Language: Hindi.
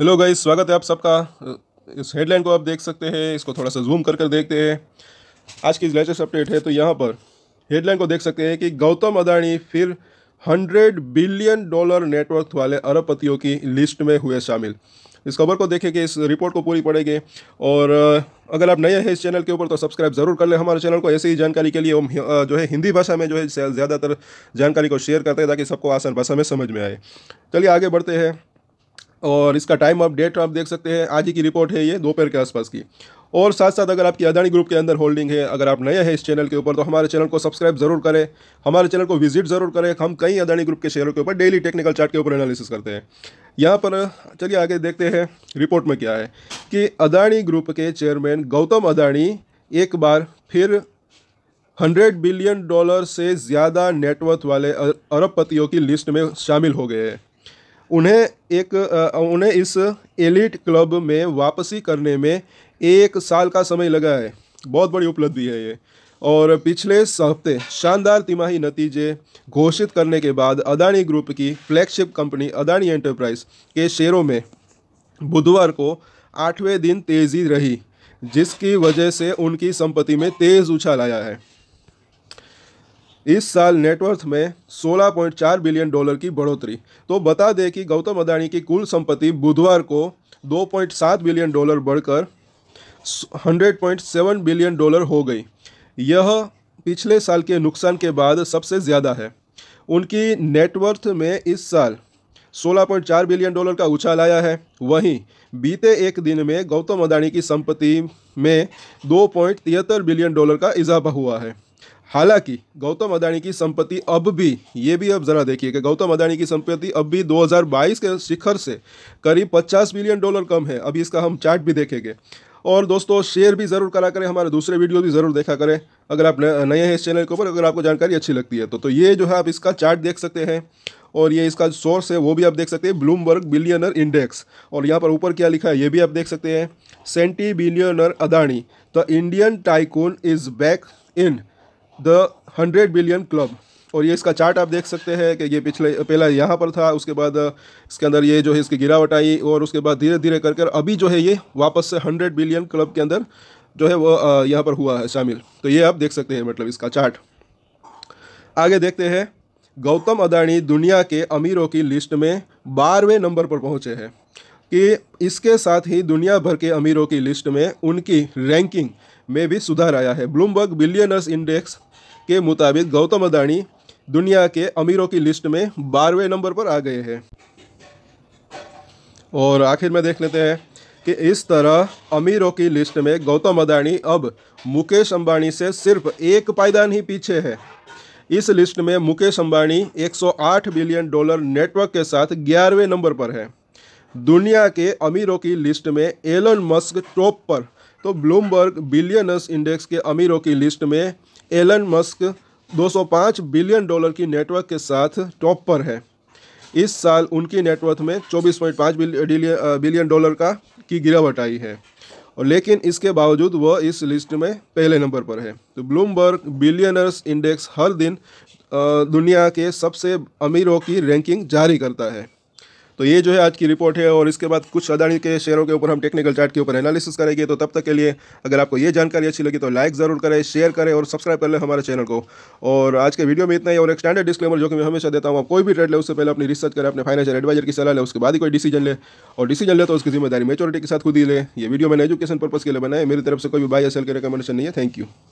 हेलो गाइस स्वागत है आप सबका इस हेडलाइन को आप देख सकते हैं इसको थोड़ा सा जूम कर कर देखते हैं आज की लेटेस्ट अपडेट है तो यहाँ पर हेडलाइन को देख सकते हैं कि गौतम अदानी फिर हंड्रेड बिलियन डॉलर नेटवर्क वाले अरबपतियों की लिस्ट में हुए शामिल इस खबर को देखें कि इस रिपोर्ट को पूरी पड़ेगी और अगर आप नए हैं इस चैनल के ऊपर तो सब्सक्राइब जरूर कर ले हमारे चैनल को ऐसे ही जानकारी के लिए हम जो है हिंदी भाषा में जो है ज़्यादातर जानकारी को शेयर करते हैं ताकि सबको आसान भाषा में समझ में आए चलिए आगे बढ़ते हैं और इसका टाइम ऑफ डेट आप देख सकते हैं आज ही की रिपोर्ट है ये दोपहर के आसपास की और साथ साथ अगर आपकी अदानी ग्रुप के अंदर होल्डिंग है अगर आप नए हैं इस चैनल के ऊपर तो हमारे चैनल को सब्सक्राइब जरूर करें हमारे चैनल को विजिट जरूर करें हम कई अदानी ग्रुप के शेयरों के ऊपर डेली टेक्निकल चार्ट के ऊपर एनालिसिस करते हैं यहाँ पर चलिए आगे देखते हैं रिपोर्ट में क्या है कि अदानी ग्रुप के चेयरमैन गौतम अदानी एक बार फिर हंड्रेड बिलियन डॉलर से ज़्यादा नेटवर्थ वाले अरबपतियों की लिस्ट में शामिल हो गए हैं उन्हें एक उन्हें इस एलिट क्लब में वापसी करने में एक साल का समय लगा है बहुत बड़ी उपलब्धि है ये और पिछले हफ्ते शानदार तिमाही नतीजे घोषित करने के बाद अदानी ग्रुप की फ्लैगशिप कंपनी अदानी एंटरप्राइज के शेयरों में बुधवार को आठवें दिन तेज़ी रही जिसकी वजह से उनकी संपत्ति में तेज़ उछाल आया है इस साल नेटवर्थ में 16.4 बिलियन डॉलर की बढ़ोतरी तो बता दें कि गौतम अदानी की कुल संपत्ति बुधवार को 2.7 बिलियन डॉलर बढ़कर 100.7 बिलियन डॉलर हो गई यह पिछले साल के नुकसान के बाद सबसे ज़्यादा है उनकी नेटवर्थ में इस साल 16.4 बिलियन डॉलर का उछाल आया है वहीं बीते एक दिन में गौतम अदानी की संपत्ति में दो बिलियन डॉलर का इजाफा हुआ है हालांकि गौतम अदानी की संपत्ति अब भी ये भी अब ज़रा देखिए कि गौतम अदानी की संपत्ति अब भी 2022 के शिखर से करीब 50 बिलियन डॉलर कम है अभी इसका हम चार्ट भी देखेंगे और दोस्तों शेयर भी ज़रूर करा करें हमारे दूसरे वीडियो भी ज़रूर देखा करें अगर आप नए हैं इस चैनल के ऊपर अगर आपको जानकारी अच्छी लगती है तो तो ये जो है आप इसका चार्ट देख सकते हैं और ये इसका सोर्स है वो भी आप देख सकते हैं ब्लूमबर्ग बिलियनर इंडेक्स और यहाँ पर ऊपर क्या लिखा है ये भी आप देख सकते हैं centibillionaire Adani the Indian tycoon is back in the hundred billion club और ये इसका चार्ट आप देख सकते हैं कि ये पिछले पहला यहाँ पर था उसके बाद इसके अंदर ये जो है इसकी गिरावट आई और उसके बाद धीरे धीरे कर कर अभी जो है ये वापस से हंड्रेड बिलियन क्लब के अंदर जो है वो यहाँ पर हुआ है शामिल तो ये आप देख सकते हैं मतलब इसका चार्ट आगे देखते हैं गौतम अदानी दुनिया के अमीरों की लिस्ट में बारहवें नंबर पर पहुँचे हैं कि इसके साथ ही दुनिया भर के अमीरों की लिस्ट में उनकी रैंकिंग में भी सुधार आया है ब्लूमबर्ग बिलियनर्स इंडेक्स के मुताबिक गौतम अदानी दुनिया के अमीरों की लिस्ट में बारहवें नंबर पर आ गए हैं और आखिर में देख लेते हैं कि इस तरह अमीरों की लिस्ट में गौतम अदानी अब मुकेश अंबानी से सिर्फ एक पायदान ही पीछे है इस लिस्ट में Mukesh Ambani 108 billion dollar net worth के साथ ग्यारहवें नंबर पर है दुनिया के अमीरों की लिस्ट में एलन मस्क टॉप पर तो ब्लूमबर्ग बिलियनर्स इंडेक्स के अमीरों की लिस्ट में एलन मस्क 205 बिलियन डॉलर की नेटवर्क के साथ टॉप पर है इस साल उनकी नेटवर्थ में 24.5 बिलियन डॉलर का की गिरावट आई है और लेकिन इसके बावजूद वह इस लिस्ट में पहले नंबर पर है तो ब्लूमबर्ग बिलियनर्स इंडेक्स हर दिन दुनिया के सबसे अमीरों की रैंकिंग जारी करता है तो ये जो है आज की रिपोर्ट है और इसके बाद कुछ अदाणी के शेयरों के ऊपर हम टेक्निकल चार्ट के ऊपर एनालिसिस करेंगे तो तब तक के लिए अगर आपको ये जानकारी अच्छी लगी तो लाइक ज़रूर करें शेयर करें और सब्सक्राइब कर लें हमारे चैनल को और आज के वीडियो में इतना ही और एक स्टैंडर्ड डिस्क्लेमर जो कि मैं हमेशा देता हूँ आप कोई भी ट्रेड ले उससे पहले अपनी रिसर्च करें अपने फाइनेंशियल एडवाइजर की सलाह ले उसके बाद ही कोई डिसीजन ले और डिसीजन ले तो उसकी जिम्मेदारी मेचोरिटी के साथ खुद ही ले ये वीडियो मैंने एजुकेशन पर्पज़ के लिए बनाया मेरी तरफ से कोई भी बाय एस एल के रिकमेंडेशन नहीं है थैंक यू